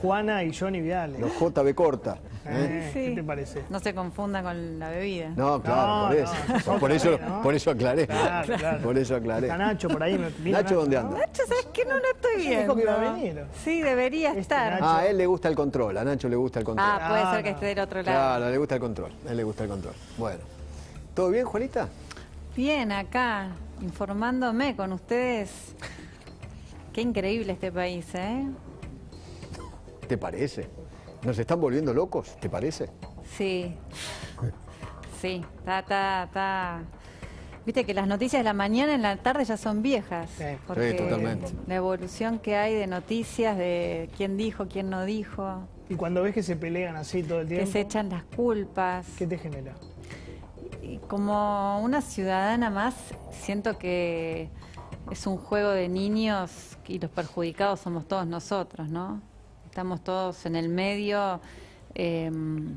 Juana y Johnny Viales. Los JB corta. ¿eh? Eh, ¿Qué te parece? No se confunda con la bebida. No, claro, por eso. por, eso por eso aclaré. Por eso aclaré. Está Nacho por ahí. Me ¿Nacho dónde anda? Nacho, ¿sabes qué? No lo estoy viendo. Dijo que iba a venir. Sí, debería este estar. Ah, a él le gusta el control. A Nacho le gusta el control. Ah, puede ser que ah, esté del otro lado. Claro, le gusta el control. A él le gusta el control. Bueno. ¿Todo bien, Juanita? Bien, acá, informándome con ustedes. Qué increíble este país, ¿eh? ¿Te parece? ¿Nos están volviendo locos? ¿Te parece? Sí. Sí, está, está, está. Viste que las noticias de la mañana en la tarde ya son viejas. totalmente. La evolución que hay de noticias, de quién dijo, quién no dijo. Y cuando ves que se pelean así todo el tiempo. Que se echan las culpas. ¿Qué te genera? Y como una ciudadana más, siento que es un juego de niños y los perjudicados somos todos nosotros, ¿no? estamos todos en el medio. Em,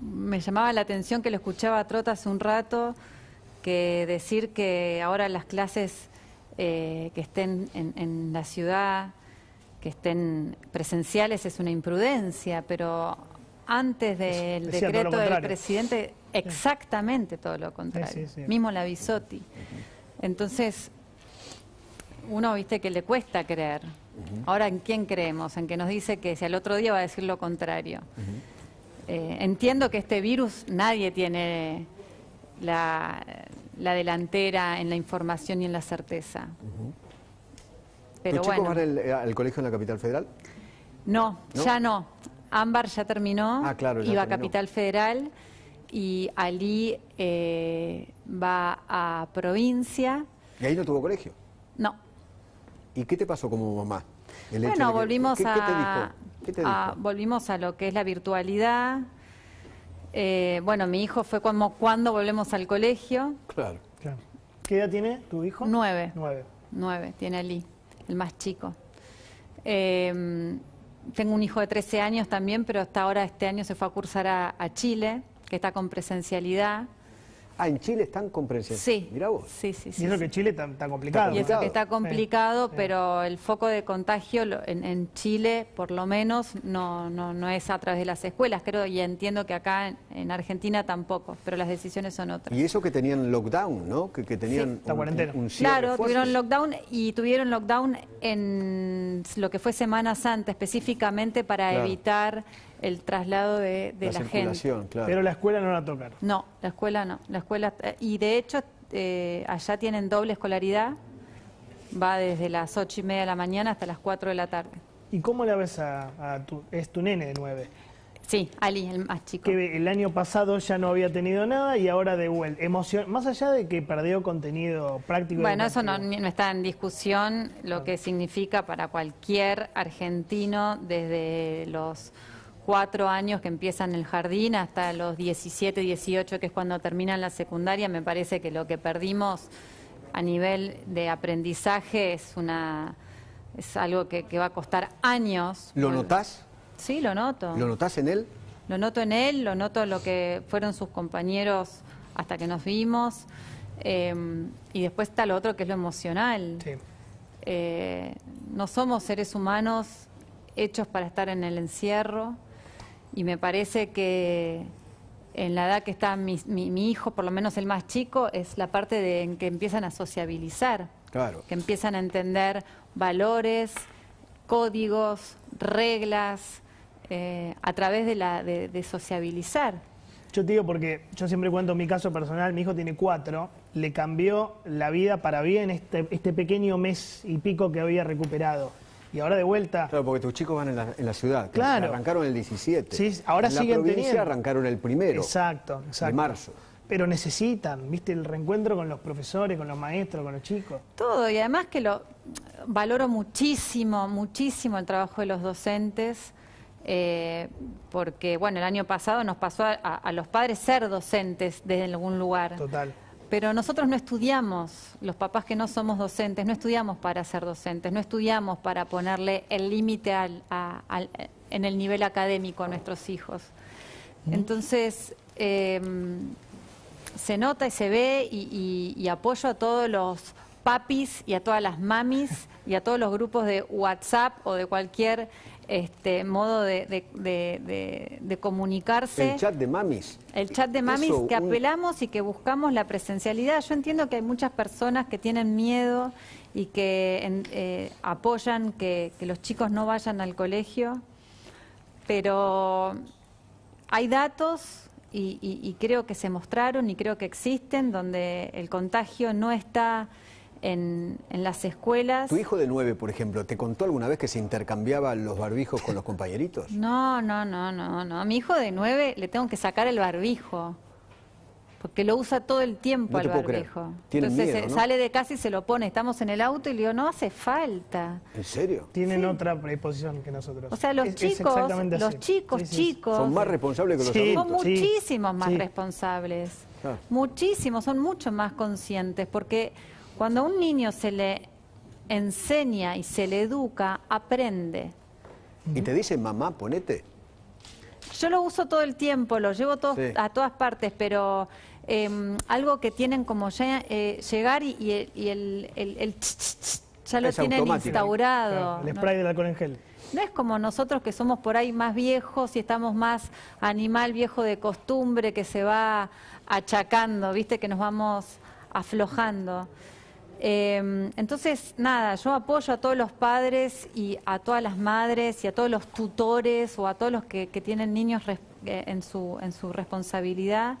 me llamaba la atención que lo escuchaba a Trota hace un rato, que decir que ahora las clases eh, que estén en, la ciudad, que estén presenciales, es una imprudencia, pero antes del decreto del presidente, exactamente todo lo contrario, mismo la Bisotti. Entonces, uno viste que le cuesta creer. Ahora, ¿en quién creemos? En que nos dice que si al otro día va a decir lo contrario. Eh, entiendo que este virus nadie tiene la, delantera en la información y en la certeza. Pero eh, al, colegio en la capital federal? No, ya no. Ámbar ya terminó, ah, iba a Capital Federal y Ali eh, va a provincia. ¿Y ahí no tuvo colegio? No. ¿Y qué te pasó como mamá? bueno, volvimos, a, volvimos a lo que es la virtualidad. Eh, bueno, mi hijo fue cuando volvemos al colegio. Claro, claro. ¿Qué edad tiene tu hijo? Nueve. Nueve. Nueve, tiene Ali, el más chico. Em, tengo un hijo de 13 años también, pero hasta ahora este año se fue a cursar a Chile, que está con presencialidad. Ah, en Chile están con Sí. Mirá vos. Sí, sí, sí. Y eso que Chile está, complicado. está complicado, pero el foco de contagio en, Chile, por lo menos, no, no, es a través de las escuelas, creo, y entiendo que acá en, Argentina tampoco, pero las decisiones son otras. Y eso que tenían lockdown, ¿no? Que, tenían un, un, Claro, tuvieron lockdown y tuvieron lockdown en lo que fue Semana Santa, específicamente para evitar el traslado de, la, gente. Pero la escuela no la tocar, No, la escuela no. La escuela, eh, y de hecho, eh, allá tienen doble escolaridad, va desde las ocho y media de la mañana hasta las cuatro de la tarde. ¿Y cómo la ves a, tu, es tu nene de nueve? Sí, Ali, el más chico. el año pasado ya no había tenido nada y ahora de vuelta. Emoción, más allá de que perdió contenido práctico. Bueno, eso no, está en discusión, lo ah. que significa para cualquier argentino desde los cuatro años que empiezan el jardín hasta los 17, 18, que es cuando terminan la secundaria, me parece que lo que perdimos a nivel de aprendizaje es una es algo que, va a costar años. ¿Lo notás? Sí, lo noto. ¿Lo notás en él? Lo noto en él, lo noto lo que fueron sus compañeros hasta que nos vimos. Em, y después está lo otro que es lo emocional. Eh, no somos seres humanos hechos para estar en el encierro y me parece que en la edad que está mi, hijo, por lo menos el más chico, es la parte en que empiezan a sociabilizar, que empiezan a entender valores, códigos, reglas, eh, a través de, la, de, sociabilizar. Yo te digo porque yo siempre cuento mi caso personal, mi hijo tiene cuatro, le cambió la vida para bien este, este pequeño mes y pico que había recuperado y ahora de vuelta. Claro, porque tus chicos van en la, ciudad. Claro. Arrancaron el 17. Sí, ahora en siguen la provincia arrancaron el primero. Exacto, exacto. De marzo pero necesitan, ¿viste? El reencuentro con los profesores, con los maestros, con los chicos. Todo, y además que lo valoro muchísimo, muchísimo el trabajo de los docentes, eh, porque, bueno, el año pasado nos pasó a los padres ser docentes desde algún lugar. Total. Pero nosotros no estudiamos, los papás que no somos docentes, no estudiamos para ser docentes, no estudiamos para ponerle el límite en el nivel académico a nuestros hijos. Entonces, em, se nota y se ve y apoyo a todos los papis y a todas las mamis y a todos los grupos de WhatsApp o de cualquier este modo de, comunicarse. El chat de mamis. El chat de mamis que apelamos y que buscamos la presencialidad. Yo entiendo que hay muchas personas que tienen miedo y que eh, apoyan que, los chicos no vayan al colegio, pero hay datos y, creo que se mostraron y creo que existen, donde el contagio no está en, las escuelas. ¿Tu hijo de nueve, por ejemplo, te contó alguna vez que se intercambiaban los barbijos con los compañeritos? No, no, no, no, no. A mi hijo de nueve le tengo que sacar el barbijo. Porque lo usa todo el tiempo al barbijo. Entonces eh, sale de casa y se lo pone. Estamos en el auto y le digo, no hace falta. ¿En serio? Tienen otra predisposición que nosotros. O sea, los chicos, los chicos, chicos. Son más responsables que los adultos. Son muchísimos más responsables. Ah. Muchísimos, son mucho más conscientes. Porque cuando a un niño se le enseña y se le educa, aprende. Y te dice mamá, ponete. Yo lo uso todo el tiempo, lo llevo todo, a todas partes, pero em, algo que tienen como eh, llegar y, el, el, ch, ch, ya lo tienen instaurado. El spray de del alcohol en gel. No es como nosotros que somos por ahí más viejos y estamos más animal viejo de costumbre que se va achacando, viste que nos vamos aflojando. Em, entonces, nada, yo apoyo a todos los padres y a todas las madres y a todos los tutores o a todos los que, tienen niños eh, en, su, en su responsabilidad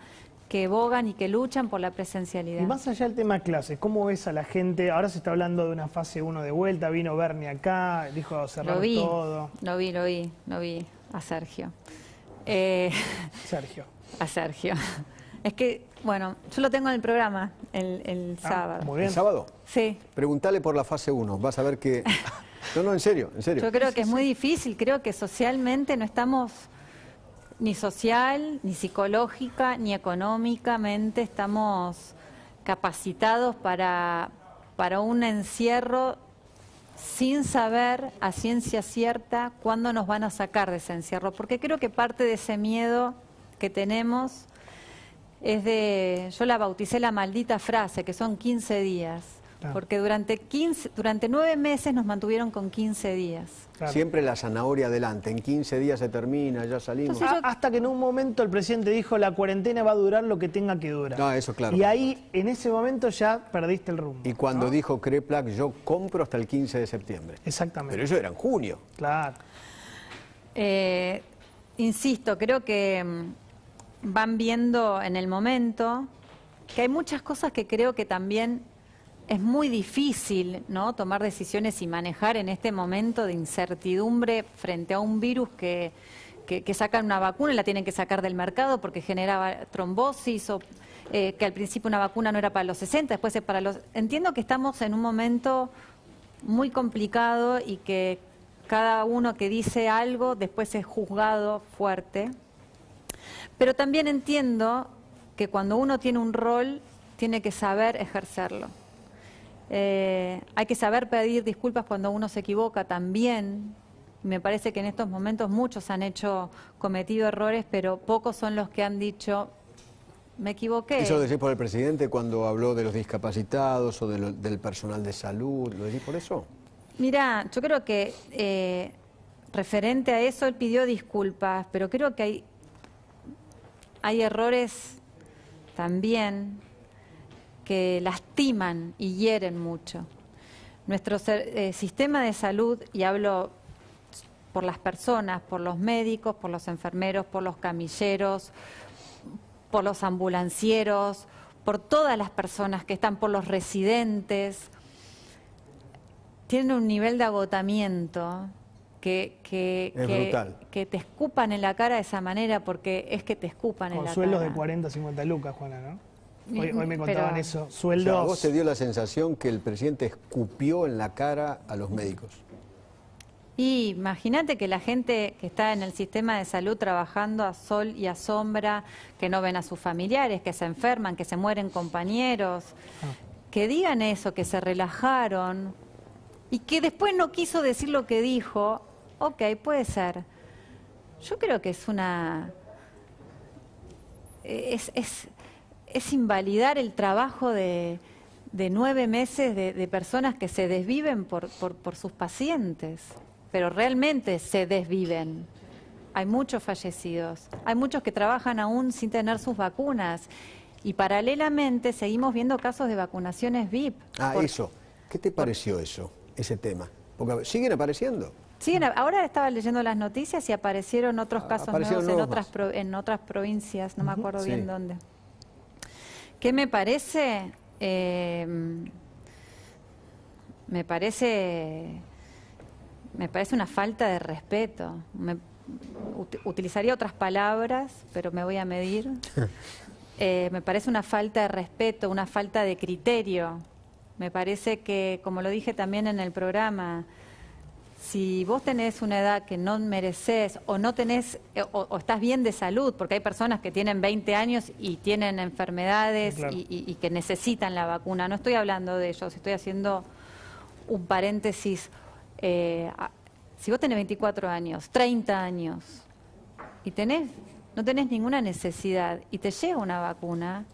que bogan y que luchan por la presencialidad. Y más allá del tema clases, ¿cómo ves a la gente? Ahora se está hablando de una fase 1 de vuelta, vino Bernie acá, dijo cerrar todo. Lo vi, lo vi, lo vi a Sergio. Eh, Sergio. A Sergio. Es que bueno, yo lo tengo en el programa el, ah, sábado. ¿El sábado? Sí. Preguntale por la fase 1, vas a ver que... No, no, en serio, en serio. Yo creo que es muy difícil, creo que socialmente no estamos ni social, ni psicológica, ni económicamente estamos capacitados para un encierro sin saber a ciencia cierta cuándo nos van a sacar de ese encierro, porque creo que parte de ese miedo que tenemos es de, yo la bauticé la maldita frase, que son 15 días. Porque durante, 15, durante 9 meses nos mantuvieron con 15 días. Siempre la zanahoria adelante, en 15 días se termina, ya salimos. Hasta que en un momento el presidente dijo, la cuarentena va a durar lo que tenga que durar. Ah, eso claro. Y ahí, en ese momento, ya perdiste el rumbo. Y cuando dijo creplac yo compro hasta el 15 de septiembre. Exactamente. Pero eso era en junio. Claro. Eh, insisto, creo que mm, van viendo en el momento que hay muchas cosas que creo que también es muy difícil, ¿no? Tomar decisiones y manejar en este momento de incertidumbre frente a un virus que, que, sacan una vacuna y la tienen que sacar del mercado porque generaba trombosis o eh, que al principio una vacuna no era para los 60, después es para los... Entiendo que estamos en un momento muy complicado y que cada uno que dice algo después es juzgado fuerte. Pero también entiendo que cuando uno tiene un rol, tiene que saber ejercerlo. Eh, hay que saber pedir disculpas cuando uno se equivoca también. Me parece que en estos momentos muchos han hecho, cometido errores, pero pocos son los que han dicho, me equivoqué. ¿Eso lo decís por el presidente cuando habló de los discapacitados o del personal de salud? ¿Lo decís por eso? Mira, yo creo que eh, referente a eso él pidió disculpas, pero creo que hay hay errores también que lastiman y hieren mucho. Nuestro eh, sistema de salud, y hablo por las personas, por los médicos, por los enfermeros, por los camilleros, por los ambulancieros, por todas las personas que están, por los residentes, tienen un nivel de agotamiento que, que, te escupan en la cara de esa manera, porque es que te escupan en la cara. Con sueldos de 40, 50 lucas, Juana, ¿no? Hoy, me contaban eso. Sueldos. O vos te dio la sensación que el presidente escupió en la cara a los médicos? Y imagínate que la gente que está en el sistema de salud trabajando a sol y a sombra, que no ven a sus familiares, que se enferman, que se mueren compañeros, ah. que digan eso, que se relajaron, y que después no quiso decir lo que dijo, Ok, puede ser. Yo creo que es una... Es, es, es invalidar el trabajo de, nueve meses de, personas que se desviven por, por, sus pacientes, pero realmente se desviven. Hay muchos fallecidos, hay muchos que trabajan aún sin tener sus vacunas y paralelamente seguimos viendo casos de vacunaciones VIP. Ah, eso. ¿Qué te pareció eso, ese tema? Porque siguen apareciendo. Sí, ahora estaba leyendo las noticias y aparecieron otros ah, casos nuevos, en, otras en otras provincias, no me acuerdo bien dónde. ¿Qué me parece? Em, me parece me parece una falta de respeto. utilizaría otras palabras, pero me voy a medir. Eh, me parece una falta de respeto, una falta de criterio. Me parece que, como lo dije también en el programa, si vos tenés una edad que no mereces o no tenés eh, o, estás bien de salud, porque hay personas que tienen 20 años y tienen enfermedades y, que necesitan la vacuna. No estoy hablando de ellos, estoy haciendo un paréntesis. Eh, si vos tenés 24 años, 30 años y tenés no tenés ninguna necesidad y te llega una vacuna,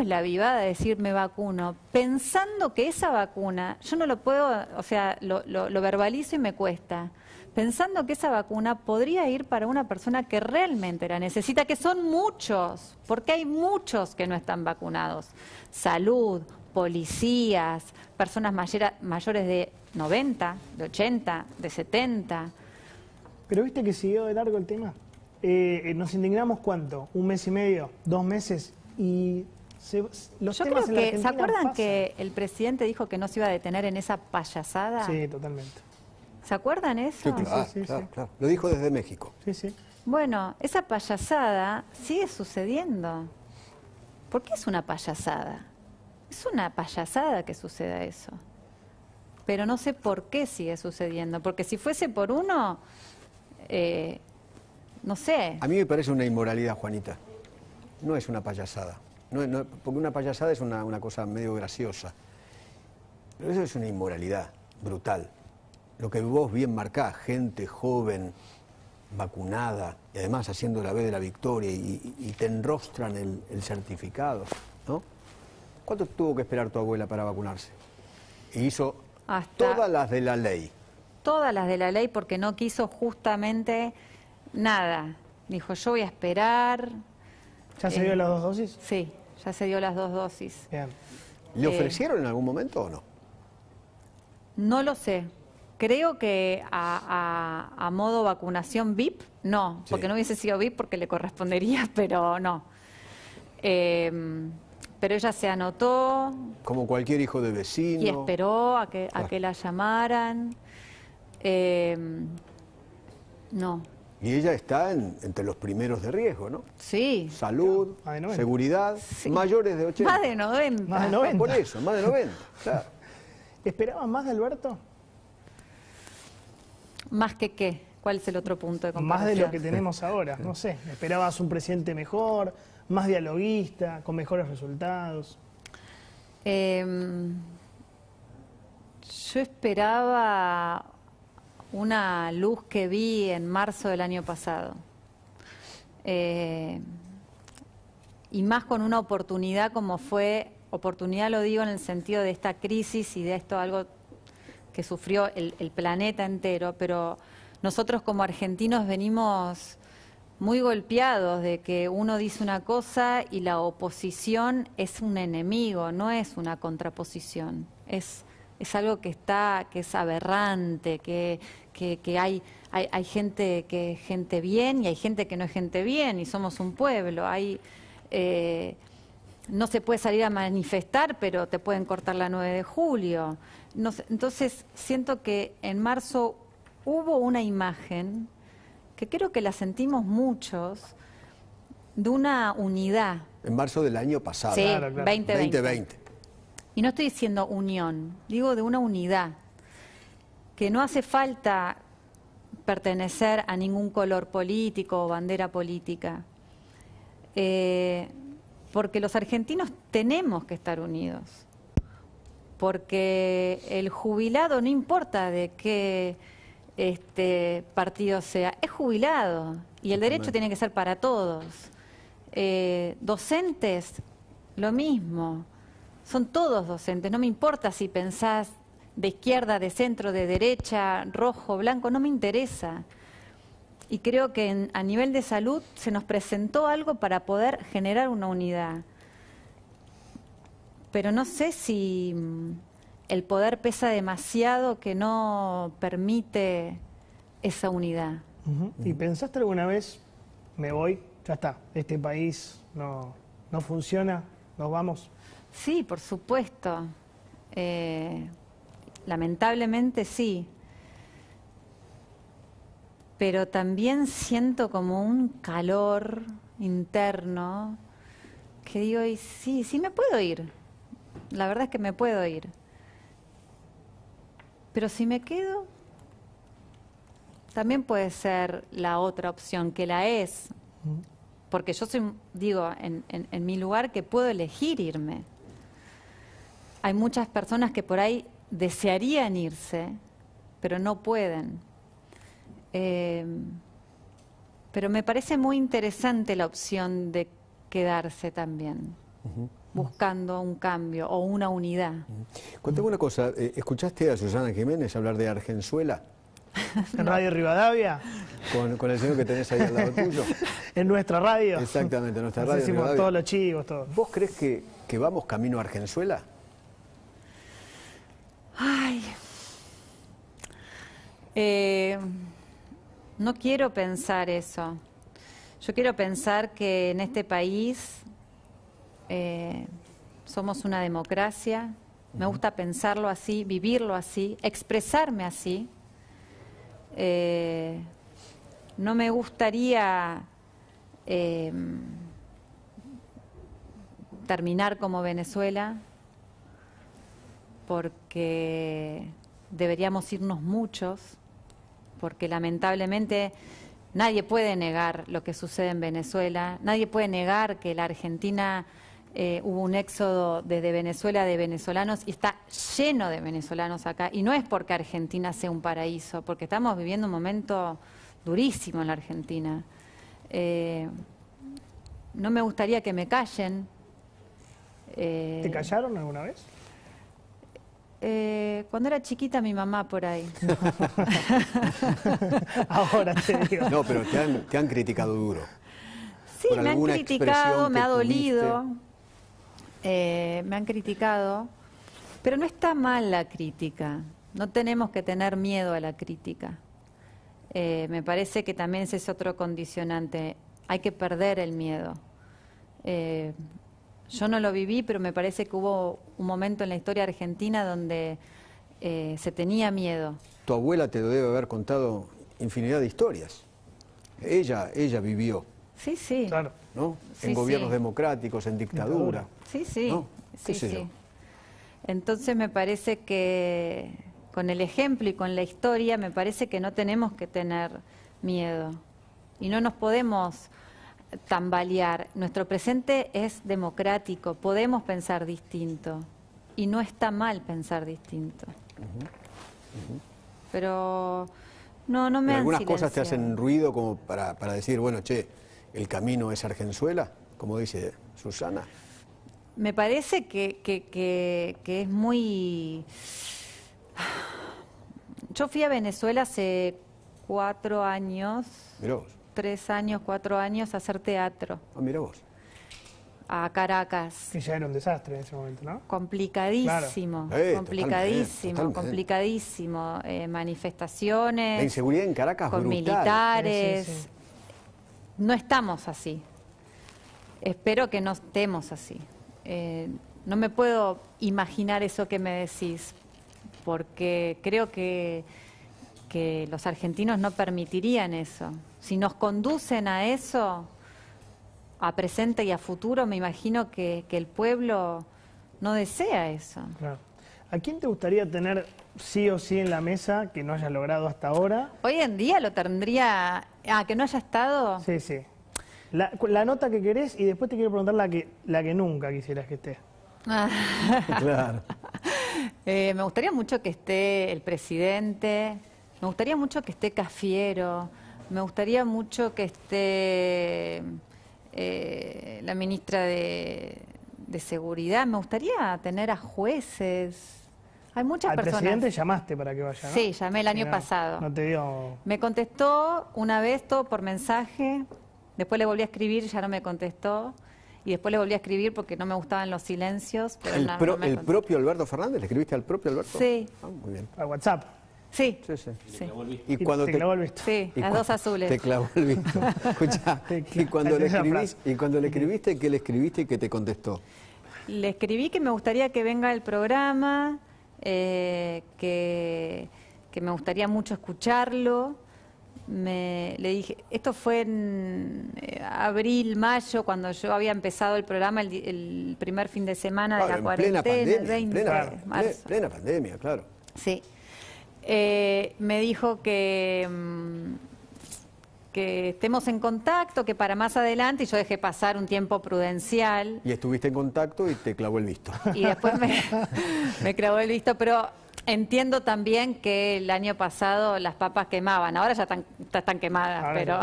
es la vivada de decir me vacuno? Pensando que esa vacuna, yo no lo puedo, o sea, lo, verbalizo y me cuesta pensando que esa vacuna podría ir para una persona que realmente la necesita, que son muchos, porque hay muchos que no están vacunados. Salud, policías, personas mayores de 90, de 80, de 70. Pero viste que siguió de largo el tema. Eh, eh, nos indignamos cuánto, un mes y medio, dos meses, y yo creo que, ¿se acuerdan que el presidente dijo que no se iba a detener en esa payasada? Sí, totalmente. ¿Se acuerdan eso? Ah, sí, claro, Lo dijo desde México. Sí, sí. Bueno, esa payasada sigue sucediendo. ¿Por qué es una payasada? Es una payasada que suceda eso. Pero no sé por qué sigue sucediendo, porque si fuese por uno, eh, no sé. A mí me parece una inmoralidad, Juanita. No es una payasada. No, porque una payasada es una, cosa medio graciosa. Pero eso es una inmoralidad brutal. Lo que vos bien marcás, gente joven, vacunada, y además haciendo la vez de la victoria, y, te enrostran el, certificado, ¿no? ¿Cuánto tuvo que esperar tu abuela para vacunarse? E hizo todas las de la ley. Todas las de la ley porque no quiso justamente nada. Dijo, yo voy a esperar, ¿Ya se dio eh, las dos dosis? Sí, ya se dio las dos dosis. ¿Le eh, ofrecieron en algún momento o no? No lo sé. Creo que a, modo vacunación VIP, no, porque no hubiese sido VIP porque le correspondería, pero no. Em, pero ella se anotó. Como cualquier hijo de vecino. Y esperó a que, a que la llamaran. Em, no, y ella está entre los primeros de riesgo, ¿no? Sí. Salud, ah, seguridad, mayores de 80. Más de 90. Más de 90. por eso, más de 90. Claro. ¿Esperaban más de Alberto? ¿Más que qué? ¿Cuál es el otro punto de comparación? Más de lo que tenemos ahora, no sé. ¿Esperabas un presidente mejor, más dialoguista, con mejores resultados? Em, yo esperaba una luz que vi en marzo del año pasado. Eh, y más con una oportunidad como fue, oportunidad lo digo en el sentido de esta crisis y de esto algo que sufrió el, el planeta entero, pero nosotros como argentinos venimos muy golpeados de que uno dice una cosa y la oposición es un enemigo, no es una contraposición, es es algo que está, que es aberrante, que, que, hay, hay, hay, gente que es gente bien y hay gente que no es gente bien y somos un pueblo. Hay, eh, no se puede salir a manifestar, pero te pueden cortar la 9 de julio. entonces, siento que en marzo hubo una imagen que creo que la sentimos muchos de una unidad. En marzo del año pasado, 2020. Y no estoy diciendo unión, digo de una unidad, que no hace falta pertenecer a ningún color político o bandera política, eh, porque los argentinos tenemos que estar unidos, porque el jubilado no importa de qué este, partido sea, es jubilado y el derecho tiene que ser para todos. Eh, docentes, lo mismo son todos docentes, no me importa si pensás de izquierda, de centro, de derecha, rojo, blanco, no me interesa. Y creo que a nivel de salud se nos presentó algo para poder generar una unidad. Pero no sé si mm, el poder pesa demasiado que no permite esa unidad. ¿Y pensaste alguna vez, me voy, ya está, este país no, no funciona, nos vamos? Sí, por supuesto. Eh, lamentablemente sí. Pero también siento como un calor interno que digo, y sí, sí me puedo ir. La verdad es que me puedo ir. Pero si me quedo, también puede ser la otra opción, que la es. Porque yo soy, digo, en mi lugar que puedo elegir irme hay muchas personas que por ahí desearían irse, pero no pueden. Em, pero me parece muy interesante la opción de quedarse también, buscando un cambio o una unidad. Uh una cosa, eh, ¿escuchaste a Susana Jiménez hablar de Argenzuela? ¿En Radio Rivadavia? Con, el señor que tenés ahí al lado tuyo. en nuestra radio. Exactamente, en nuestra radio. Hicimos todos los chivos, todo. ¿Vos crees que, que vamos camino a Argenzuela? Ay. Eh, no quiero pensar eso. Yo quiero pensar que en este país eh, somos una democracia. Me gusta pensarlo así, vivirlo así, expresarme así. Eh, no me gustaría terminar como Venezuela porque deberíamos irnos muchos, porque lamentablemente nadie puede negar lo que sucede en Venezuela, nadie puede negar que la Argentina eh, hubo un éxodo desde Venezuela de venezolanos y está lleno de venezolanos acá. Y no es porque Argentina sea un paraíso, porque estamos viviendo un momento durísimo en la Argentina. Eh, no me gustaría que me callen. ¿Te eh, callaron alguna vez? Eh, cuando era chiquita mi mamá por ahí. Ahora te digo. No, pero te han, criticado duro. Sí, me han criticado, me ha dolido, eh, me han criticado, pero no está mal la crítica, no tenemos que tener miedo a la crítica. Eh, me parece que también ese es otro condicionante, hay que perder el miedo. Yo no lo viví, pero me parece que hubo un momento en la historia argentina donde eh, se tenía miedo. Tu abuela te debe haber contado infinidad de historias. Ella, ella vivió. Sí, sí. Claro. ¿No? en gobiernos democráticos, en dictadura. Sí, sí. Entonces me parece que con el ejemplo y con la historia me parece que no tenemos que tener miedo. Y no nos podemos tambalear. Nuestro presente es democrático, podemos pensar distinto y no está mal pensar distinto. Pero no, no me han Algunas cosas te hacen ruido como para, decir, bueno, che, el camino es Argenzuela, como dice Susana. Me parece que, que es muy... Yo fui a Venezuela hace cuatro años tres años, cuatro años hacer teatro. Ah, mira vos. A Caracas. Que ya era un desastre en ese momento, ¿no? Complicadísimo, eh, complicadísimo, complicadísimo. Eh, manifestaciones. inseguridad en Caracas. Con militares. No estamos así. Espero que no estemos así. Eh, no me puedo imaginar eso que me decís, porque creo que que los argentinos no permitirían eso. Si nos conducen a eso, a presente y a futuro, me imagino que, el pueblo no desea eso. Claro. ¿A quién te gustaría tener sí o sí en la mesa que no haya logrado hasta ahora? Hoy en día lo tendría... a ah, que no haya estado. Sí, sí. La, nota que querés y después te quiero preguntar la que, la que nunca quisieras que esté. claro. Eh, me gustaría mucho que esté el presidente, me gustaría mucho que esté Cafiero, me gustaría mucho que esté eh, la ministra de, Seguridad, me gustaría tener a jueces. Hay muchas personas. Al presidente llamaste para que vaya, Sí, llamé el año pasado. No te dio... Me contestó una vez todo por mensaje, después le volví a escribir, ya no me contestó y después le volví a escribir porque no me gustaban los silencios. el, propio Alberto Fernández, ¿le escribiste al propio Alberto? Sí. Ah, muy bien. A WhatsApp. Sí. Sí, sí. Y, cuando te, clavó el visto. Sí, las dos azules. Te clavó el visto. Escucha, y cuando le y cuando le escribiste, ¿qué le escribiste y qué te contestó? Le escribí que me gustaría que venga al programa, eh, que, que, me gustaría mucho escucharlo. Me, le dije, esto fue en eh, abril, mayo, cuando yo había empezado el programa el, primer fin de semana de la cuarentena, plena pandemia, claro. Sí. Eh, me dijo mm, que, estemos en contacto, que para más adelante, y yo dejé pasar un tiempo prudencial. Y estuviste en contacto y te clavó el visto. Y después me, clavó el visto, pero Entiendo también que el año pasado las papas quemaban, ahora ya están, quemadas, pero...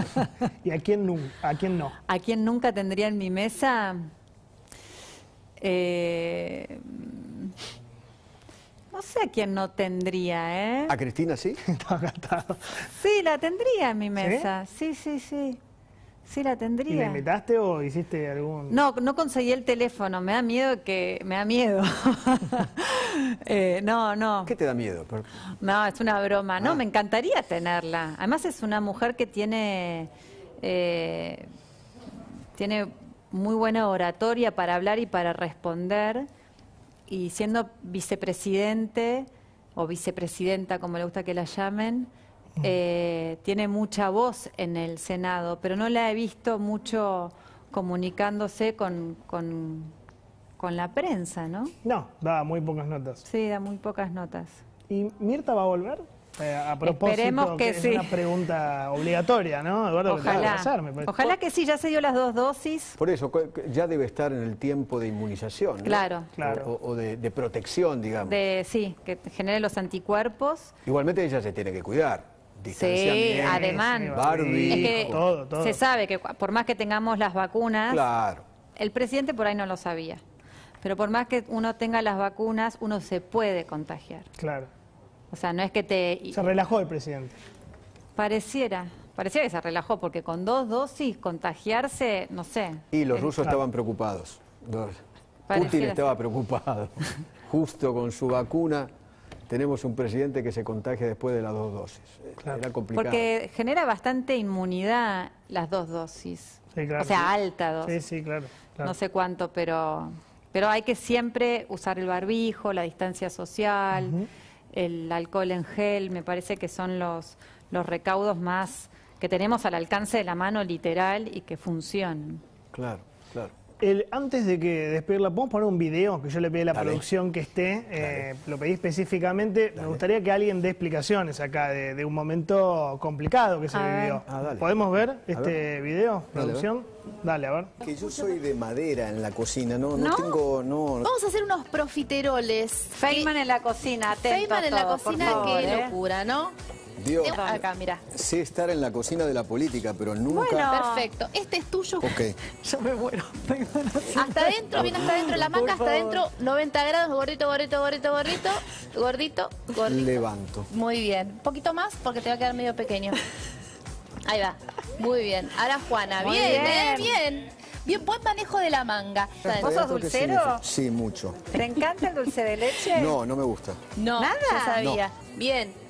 ¿Y a quién, a no? ¿A quién nunca tendría en mi mesa? Eh, no sé quién no tendría, ¿eh? ¿A Cristina sí? sí, la tendría en mi mesa. Sí, sí, sí. sí. la tendría. ¿Y o hiciste algún...? No, no conseguí el teléfono, me da miedo que... me da miedo. Eh, no, no. ¿Qué te da miedo? No, es una broma. No, ah. me encantaría tenerla. Además es una mujer que tiene... Eh, tiene muy buena oratoria para hablar y para responder y siendo vicepresidente o vicepresidenta, como le gusta que la llamen, eh, tiene mucha voz en el Senado, pero no la he visto mucho comunicándose con, con, con la prensa, ¿no? No, da muy pocas notas. Sí, da muy pocas notas. ¿Y Mirta va a volver? Eh, a propósito, que, es una pregunta obligatoria, ¿no? Eduardo, ojalá, ojalá que sí, ya se dio las dos dosis. Por eso, ya debe estar en el tiempo de inmunización. ¿no? Claro. claro. O, de, protección, digamos. De, sí, que genere los anticuerpos. Igualmente ella se tiene que cuidar. Sí, además, todo, todo. se sabe que por más que tengamos las vacunas, claro. el presidente por ahí no lo sabía, pero por más que uno tenga las vacunas, uno se puede contagiar. Claro. O sea, no es que te... Se relajó el presidente. Pareciera, pareciera que se relajó, porque con dos dosis contagiarse, no sé. Y los eh, rusos estaban preocupados. Putin estaba preocupado. Justo con su vacuna tenemos un presidente que se contagia después de las dos dosis. Eh, porque genera bastante inmunidad las dos dosis. o sea, alta dosis. Sí, sí, claro, No sé cuánto, pero, pero hay que siempre usar el barbijo, la distancia social el alcohol en gel, me parece que son los, los recaudos más que tenemos al alcance de la mano literal y que funcionan. Claro antes de que despedirla, ¿podemos poner un video que yo le pedí a la producción que esté? Eh, lo pedí específicamente. Me gustaría que alguien dé explicaciones acá de, un momento complicado que se vivió. Ah, ¿Podemos ver este video, producción? Dale, a ver. Que yo soy de madera en la cocina, no, tengo... Vamos a hacer unos profiteroles. Feynman en la cocina, atento Feynman en la cocina, qué ¿eh? locura, ¿no? Dios. mira. Sé estar en la cocina de la política, pero nunca... Bueno. Perfecto. Este es tuyo. Ok. Yo me muero. hasta adentro, viene hasta adentro la manga, hasta adentro 90 grados, gordito, gordito, gordito, gordito, gordito, gordito. Levanto. Muy bien. Un poquito más porque te va a quedar medio pequeño. Ahí va. Muy bien. Ahora Juana. ¿eh? bien, bien. bien. buen manejo de la manga. ¿Vos sos dulcero? Sí, mucho. ¿Te encanta el dulce de leche? No, no me gusta. No, ¿Nada? Yo sabía. Bien.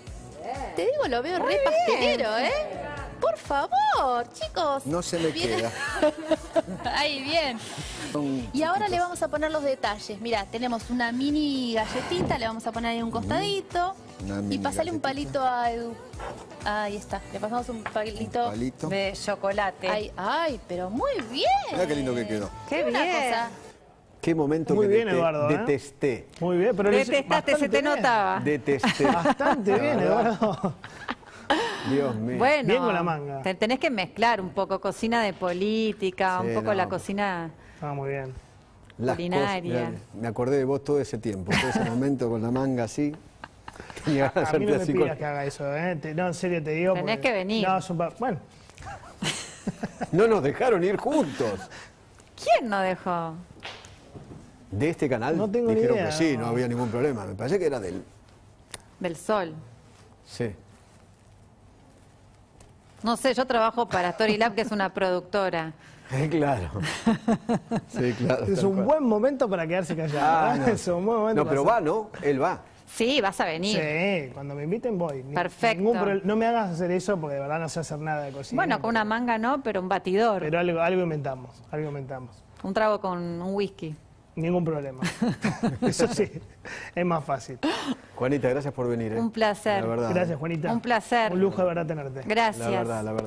Te digo, lo veo re ¿eh? Por favor, chicos. No se le queda. Ahí, bien. Y ahora le vamos a poner los detalles. Mira, tenemos una mini galletita, le vamos a poner ahí un costadito. Y pasarle un palito a Edu. Ahí está, le pasamos un palito, de chocolate. Ay, ay, pero muy bien. Mira qué lindo que quedó. Qué bien. Qué momento que bien, ¿eh? detesté. Muy bien, pero detestaste, se te notaba. Detesté. Bastante bien, Eduardo. Dios mío. bien con la manga. tenés que mezclar un poco cocina de política, un poco la cocina. Estaba ah, muy bien. culinaria. Me acordé de vos todo ese tiempo, todo ese momento con la manga así. a, mí no me pidas que haga eso, ¿eh? no, en serio te digo. Tenés que venir. No, bueno. no nos dejaron ir juntos. ¿Quién no dejó? de este canal no tengo dijeron idea. sí, no había ningún problema. Me parece que era del... Del Sol. Sí. No sé, yo trabajo para Storylab, que es una productora. Claro. Sí, claro. Es un buen momento para quedarse callado. Ah, no. Es un buen No, pero va, ¿no? Él va. Sí, vas a venir. Sí, cuando me inviten voy. Perfecto. no me hagas hacer eso porque de verdad no sé hacer nada de cocina. Bueno, con una manga no, pero un batidor. Pero algo, algo inventamos, algo inventamos. Un trago con un whisky. Ningún problema. Eso sí, es más fácil. Juanita, gracias por venir. Eh. Un placer. Gracias, Juanita. Un placer. Un lujo de verdad tenerte. Gracias. La verdad, la verdad.